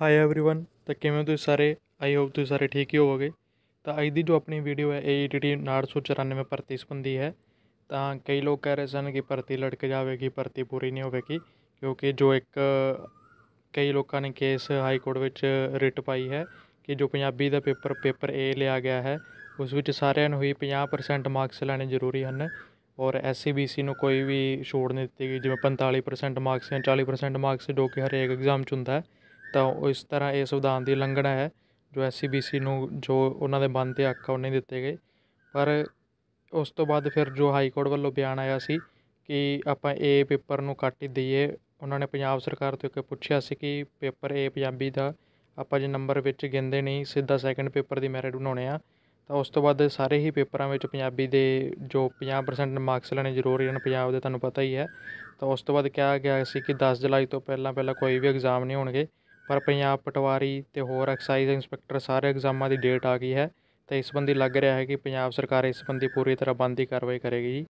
high everyone ਤਾਂ ਕਿਵੇਂ ਹੋ ਤੁਸੀਂ ਸਾਰੇ ਆਈ ਹੋਪ ਤੁਸੀਂ ਸਾਰੇ ਠੀਕ ਹੀ ਹੋਵੋਗੇ ਤਾਂ ਅੱਜ ਦੀ ਜੋ ਆਪਣੀ ਵੀਡੀਓ ਹੈ ਇਹ ਏਟੀਟੀ 994 ਭਰਤੀ ਸੰਬੰਧੀ ਹੈ ਤਾਂ ਕਈ ਲੋਕ ਕਹਿ ਰਹੇ ਸਨ ਕਿ ਭਰਤੀ ਲੜਕ ਜਾਵੇਗੀ ਭਰਤੀ ਪੂਰੀ ਨਹੀਂ ਹੋਵੇਗੀ ਕਿਉਂਕਿ ਜੋ ਇੱਕ ਕਈ ਲੋਕਾਂ ਨੇ ਕੇਸ ਹਾਈ ਕੋਰਟ ਵਿੱਚ ਰਿਟ ਪਾਈ ਹੈ ਕਿ ਜੋ ਪੰਜਾਬੀ ਦਾ ਪੇਪਰ ਪੇਪਰ ਏ ਲਿਆ ਗਿਆ ਹੈ ਉਸ ਵਿੱਚ ਸਾਰਿਆਂ ਨੂੰ ਹੀ 50% ਮਾਰਕਸ ਲੈਣੇ ਜ਼ਰੂਰੀ ਹਨ ਔਰ ਐਸਸੀਬੀਸੀ ਨੂੰ ਕੋਈ ਵੀ ਛੋੜ ਨਹੀਂ ਦਿੱਤੀ ਗਈ ਜਿਵੇਂ 45% ਮਾਰਕਸ ਜਾਂ 40% ਮਾਰਕਸ ਜੋ ਕਿ ਹਰੇਕ ਐਗਜ਼ਾਮ 'ਚ ਹੁੰਦਾ ਹੈ ਤਾਂ ਉਹ ਇਸ ਤਰ੍ਹਾਂ ਇਹ ਸੰਵਿਧਾਨ ਦੀ ਉਲੰਘਣਾ ਹੈ ਜੋ ਐਸਸੀਬੀਸੀ ਨੂੰ ਜੋ ਉਹਨਾਂ ਦੇ ਬਣਦੇ ਹੱਕ ਆ ਉਹ ਨਹੀਂ ਦਿੱਤੇ ਗਏ ਪਰ ਉਸ ਤੋਂ ਬਾਅਦ ਫਿਰ ਜੋ ਹਾਈ ਕੋਰਟ ਵੱਲੋਂ ਬਿਆਨ ਆਇਆ ਸੀ ਕਿ ਆਪਾਂ ਇਹ ਪੇਪਰ ਨੂੰ ਕੱਟ ਹੀ ਦਈਏ ਉਹਨਾਂ ਨੇ ਪੰਜਾਬ ਸਰਕਾਰ ਤੋਂ ਇੱਕ ਪੁੱਛਿਆ ਸੀ ਕਿ ਪੇਪਰ ਏ ਪੰਜਾਬੀ ਦਾ ਆਪਾਂ ਜੇ ਨੰਬਰ ਵਿੱਚ ਗਿੰਦੇ ਨਹੀਂ ਸਿੱਧਾ ਸੈਕੰਡ ਪੇਪਰ ਦੀ ਮੈਰਿਟ ਬਣਾਉਣੇ ਆ ਤਾਂ ਉਸ ਤੋਂ ਬਾਅਦ ਸਾਰੇ ਹੀ ਪੇਪਰਾਂ ਵਿੱਚ ਪੰਜਾਬੀ ਦੇ ਜੋ 50% ਮਾਰਕਸ ਲੈਣੇ ਜ਼ਰੂਰੀ ਹਨ ਪੰਜਾਬ ਦੇ ਤੁਹਾਨੂੰ ਪਤਾ ਹੀ ਹੈ ਤਾਂ ਉਸ ਤੋਂ ਬਾਅਦ ਕਿਹਾ ਗਿਆ ਸੀ ਕਿ 10 ਜੁਲਾਈ ਤੋਂ ਪਹਿਲਾਂ ਪਹਿਲਾਂ ਕੋਈ ਵੀ ਐਗਜ਼ਾਮ ਨਹੀਂ ਹੋਣਗੇ ਪਰ ਪੰਜਾਬ ਪਟਵਾਰੀ ਤੇ ਹੋਰ ਐਕਸਾਈਜ਼ ਇੰਸਪੈਕਟਰ ਸਾਰੇ ਐਗਜ਼ਾਮਾਂ ਦੀ ਡੇਟ ਆ ਗਈ ਹੈ ਤੇ ਇਸ ਸੰਬੰਧੀ ਲੱਗ ਰਿਹਾ ਹੈ ਕਿ ਪੰਜਾਬ ਸਰਕਾਰ ਇਸ ਸੰਬੰਧੀ ਪੂਰੀ ਤਰ੍ਹਾਂ ਬੰਦੀ ਕਾਰਵਾਈ ਕਰੇਗੀ